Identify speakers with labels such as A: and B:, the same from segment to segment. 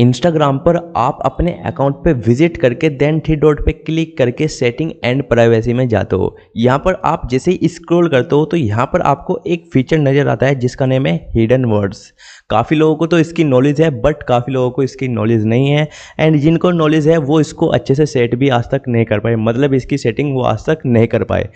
A: Instagram पर आप अपने अकाउंट पे विजिट करके देन थ्री डॉट पे क्लिक करके सेटिंग एंड प्राइवेसी में जाते हो यहाँ पर आप जैसे ही स्क्रॉल करते हो तो यहाँ पर आपको एक फीचर नज़र आता है जिसका नेम है हिडन वर्ड्स काफ़ी लोगों को तो इसकी नॉलेज है बट काफ़ी लोगों को इसकी नॉलेज नहीं है एंड जिनको नॉलेज है वो इसको अच्छे से सेट भी आज तक नहीं कर पाए मतलब इसकी सेटिंग वो आज तक नहीं कर पाए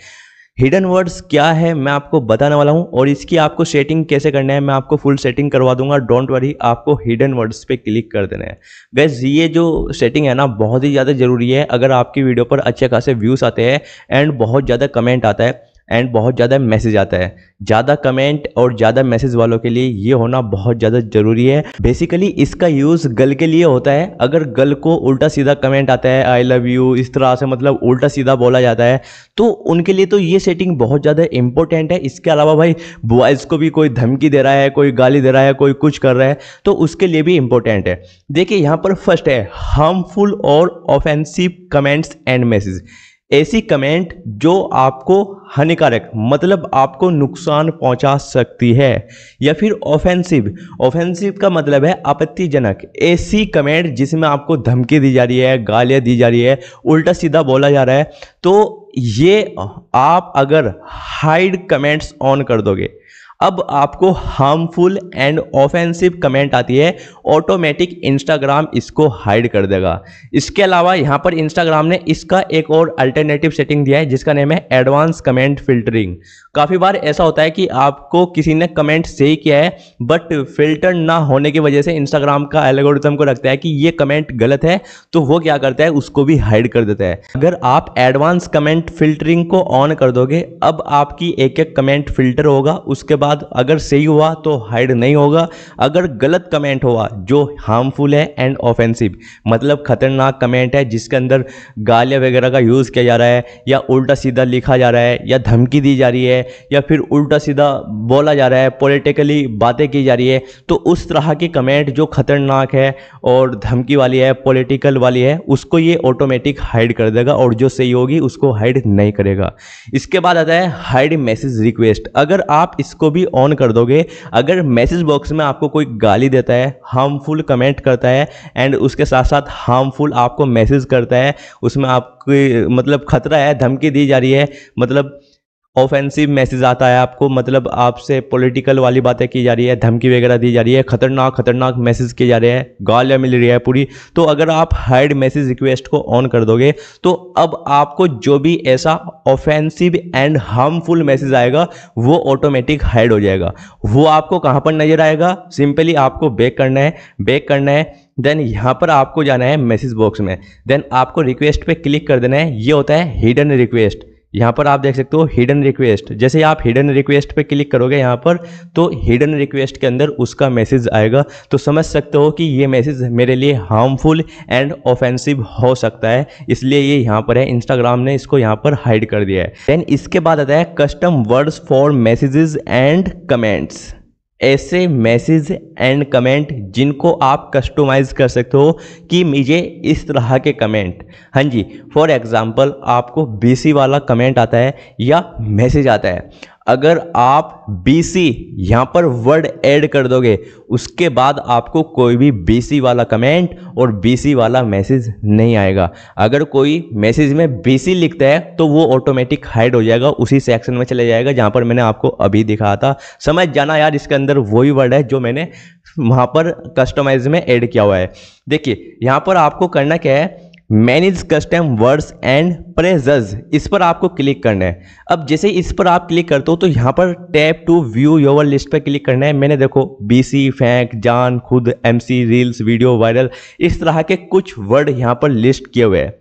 A: हिडन वर्ड्स क्या है मैं आपको बताने वाला हूँ और इसकी आपको सेटिंग कैसे करना है मैं आपको फुल सेटिंग करवा दूंगा डोंट वरी आपको हिडन वर्ड्स पे क्लिक कर देना है गैस ये जो सेटिंग है ना बहुत ही ज़्यादा ज़रूरी है अगर आपकी वीडियो पर अच्छे खासे व्यूज़ आते हैं एंड बहुत ज़्यादा कमेंट आता है एंड बहुत ज़्यादा मैसेज आता है ज़्यादा कमेंट और ज़्यादा मैसेज वालों के लिए ये होना बहुत ज़्यादा ज़रूरी है बेसिकली इसका यूज़ गल के लिए होता है अगर गल को उल्टा सीधा कमेंट आता है आई लव यू इस तरह से मतलब उल्टा सीधा बोला जाता है तो उनके लिए तो ये सेटिंग बहुत ज़्यादा इंपॉर्टेंट है इसके अलावा भाई बॉयज़ को भी कोई धमकी दे रहा है कोई गाली दे रहा है कोई कुछ कर रहा है तो उसके लिए भी इंपॉर्टेंट है देखिए यहाँ पर फर्स्ट है हार्मफुल और ऑफेंसिव कमेंट्स एंड मैसेज ऐसी कमेंट जो आपको हानिकारक मतलब आपको नुकसान पहुंचा सकती है या फिर ऑफेंसिव ऑफेंसिव का मतलब है आपत्तिजनक ऐसी कमेंट जिसमें आपको धमकी दी जा रही है गालियाँ दी जा रही है उल्टा सीधा बोला जा रहा है तो ये आप अगर हाइड कमेंट्स ऑन कर दोगे अब आपको हार्मफुल एंड ऑफेंसिव कमेंट आती है ऑटोमेटिक इंस्टाग्राम इसको हाइड कर देगा इसके अलावा यहाँ पर इंस्टाग्राम ने इसका एक और अल्टरनेटिव सेटिंग दिया है जिसका नेम है एडवांस कमेंट फिल्टरिंग काफ़ी बार ऐसा होता है कि आपको किसी ने कमेंट सही किया है बट फिल्टर ना होने की वजह से इंस्टाग्राम का एलगोरिथम को रखता है कि ये कमेंट गलत है तो वो क्या करता है उसको भी हाइड कर देता है अगर आप एडवांस कमेंट फिल्टरिंग को ऑन कर दोगे अब आपकी एक एक कमेंट फिल्टर होगा उसके बाद बाद अगर सही हुआ तो हाइड नहीं होगा अगर गलत कमेंट हुआ जो हार्मफुल है एंड ऑफेंसिव मतलब खतरनाक कमेंट है जिसके अंदर गालिया वगैरह का यूज़ किया जा रहा है या उल्टा सीधा लिखा जा रहा है या धमकी दी जा रही है या फिर उल्टा सीधा बोला जा रहा है पोलिटिकली बातें की जा रही है तो उस तरह की कमेंट जो खतरनाक है और धमकी वाली है पोलिटिकल वाली है उसको ये ऑटोमेटिक हाइड कर देगा और जो सही होगी उसको हाइड नहीं करेगा इसके बाद आता है हाइड मैसेज रिक्वेस्ट अगर आप इसको भी ऑन कर दोगे अगर मैसेज बॉक्स में आपको कोई गाली देता है हार्मफुल कमेंट करता है एंड उसके साथ साथ हार्मफुल आपको मैसेज करता है उसमें आपकी मतलब खतरा है धमकी दी जा रही है मतलब ऑफेंसिव मैसेज आता है आपको मतलब आपसे पॉलिटिकल वाली बातें की जा रही है धमकी वगैरह दी जा रही है खतरनाक खतरनाक मैसेज किए जा रहे हैं गालियाँ मिल रही है पूरी तो अगर आप हाइड मैसेज रिक्वेस्ट को ऑन कर दोगे तो अब आपको जो भी ऐसा ऑफेंसिव एंड हार्मफुल मैसेज आएगा वो ऑटोमेटिक हाइड हो जाएगा वो आपको कहाँ पर नज़र आएगा सिंपली आपको बेक करना है बैक करना है देन यहाँ पर आपको जाना है मैसेज बॉक्स में देन आपको रिक्वेस्ट पर क्लिक कर देना है ये होता है हिडन रिक्वेस्ट यहाँ पर आप देख सकते हो हिडन रिक्वेस्ट जैसे आप हिडन रिक्वेस्ट पे क्लिक करोगे यहाँ पर तो हिडन रिक्वेस्ट के अंदर उसका मैसेज आएगा तो समझ सकते हो कि ये मैसेज मेरे लिए हार्मफुल एंड ऑफेंसिव हो सकता है इसलिए ये यहाँ पर है इंस्टाग्राम ने इसको यहाँ पर हाइड कर दिया है देन इसके बाद आता है custom words for messages and comments ऐसे मैसेज एंड कमेंट जिनको आप कस्टमाइज कर सकते हो कि मुझे इस तरह के कमेंट हाँ जी फॉर एग्ज़ाम्पल आपको बीसी वाला कमेंट आता है या मैसेज आता है अगर आप बी सी यहाँ पर वर्ड ऐड कर दोगे उसके बाद आपको कोई भी बी सी वाला कमेंट और बी सी वाला मैसेज नहीं आएगा अगर कोई मैसेज में बी सी लिखता है तो वो ऑटोमेटिक हाइड हो जाएगा उसी सेक्शन में चले जाएगा जहाँ पर मैंने आपको अभी दिखाया था समझ जाना यार इसके अंदर वही वर्ड है जो मैंने वहाँ पर कस्टमाइज में ऐड किया हुआ है देखिए यहाँ पर आपको करना क्या है manage custom words and phrases इस पर आपको क्लिक करना है अब जैसे इस पर आप क्लिक करते हो तो यहाँ पर tap to view your list पर क्लिक करना है मैंने देखो बी सी फैंक जान खुद M C reels video viral इस तरह के कुछ वर्ड यहाँ पर लिस्ट किए हुए हैं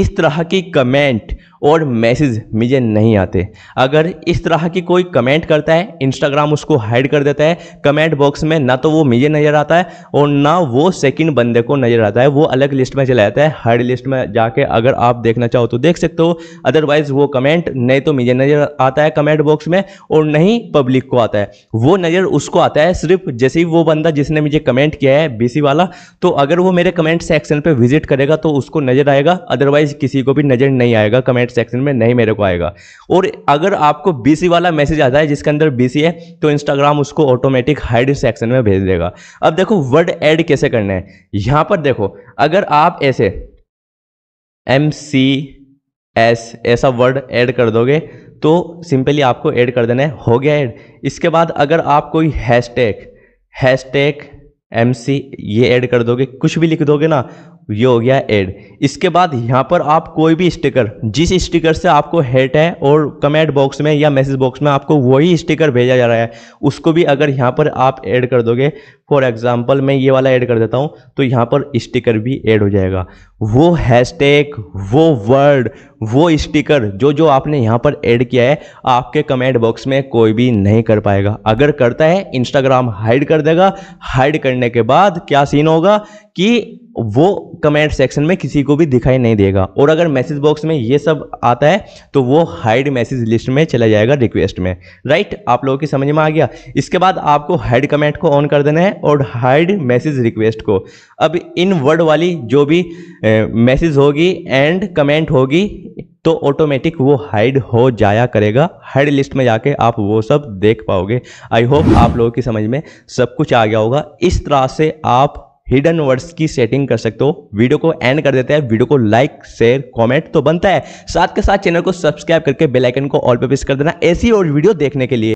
A: इस तरह की कमेंट और मैसेज मुझे नहीं आते अगर इस तरह की कोई कमेंट करता है इंस्टाग्राम उसको हाइड कर देता है कमेंट बॉक्स में ना तो वो मुझे नज़र आता है और ना वो सेकंड बंदे को नज़र आता है वो अलग लिस्ट में चला जाता है हाइड लिस्ट में जाके अगर आप देखना चाहो तो देख सकते हो अदरवाइज़ वो कमेंट नहीं तो मुझे नज़र आता है कमेंट बॉक्स में और नहीं पब्लिक को आता है वो नज़र उसको आता है सिर्फ जैसे ही वो बंदा जिसने मुझे कमेंट किया है बी वाला तो अगर वो मेरे कमेंट सेक्शन पर विजिट करेगा तो उसको नज़र आएगा अदरवाइज़ किसी को भी नज़र नहीं आएगा कमेंट नेक्स्ट सेक्शन में नहीं मेरे को आएगा और अगर आपको बीसी वाला मैसेज आता है जिसके अंदर बीसी है तो इंस्टाग्राम उसको ऑटोमेटिक हाइड सेक्शन में भेज देगा अब देखो वर्ड ऐड कैसे करना है यहाँ पर देखो अगर आप ऐसे एम सी एस ऐसा वर्ड ऐड कर दोगे तो सिंपली आपको ऐड कर देना है हो गया ऐड इसके बाद अगर आप कोई hashtag hashtag M C ये ऐड कर दोगे कुछ भी लिख दोगे ना ये हो गया एड इसके बाद यहाँ पर आप कोई भी स्टिकर जिस स्टिकर से आपको हेट है और कमेंट बॉक्स में या मैसेज बॉक्स में आपको वही स्टिकर भेजा जा रहा है उसको भी अगर यहाँ पर आप ऐड कर दोगे फॉर एग्जांपल मैं ये वाला ऐड कर देता हूँ तो यहाँ पर स्टिकर भी ऐड हो जाएगा वो हैशटैग वो वर्ड वो स्टिकर जो जो आपने यहाँ पर ऐड किया है आपके कमेंट बॉक्स में कोई भी नहीं कर पाएगा अगर करता है इंस्टाग्राम हाइड कर देगा हाइड करने के बाद क्या सीन होगा कि वो कमेंट सेक्शन में किसी को भी दिखाई नहीं देगा और अगर मैसेज बॉक्स में ये सब आता है तो वो हाइड मैसेज लिस्ट में चला जाएगा रिक्वेस्ट में राइट आप लोगों की समझ में आ गया इसके बाद आपको हाइड कमेंट को ऑन कर देना है और हाइड मैसेज रिक्वेस्ट को अब इन वर्ड वाली जो भी मैसेज होगी एंड कमेंट होगी तो ऑटोमेटिक वो हाइड हो जाया करेगा हाइड लिस्ट में जाके आप वो सब देख पाओगे आई होप आप लोगों की समझ में सब कुछ आ गया होगा इस तरह से आप हिडन वर्ड्स की सेटिंग कर सकते हो वीडियो को एंड कर देते हैं वीडियो को लाइक शेयर कमेंट तो बनता है साथ के साथ चैनल को सब्सक्राइब करके बेल आइकन को ऑल पे प्रेस कर देना ऐसी और वीडियो देखने के लिए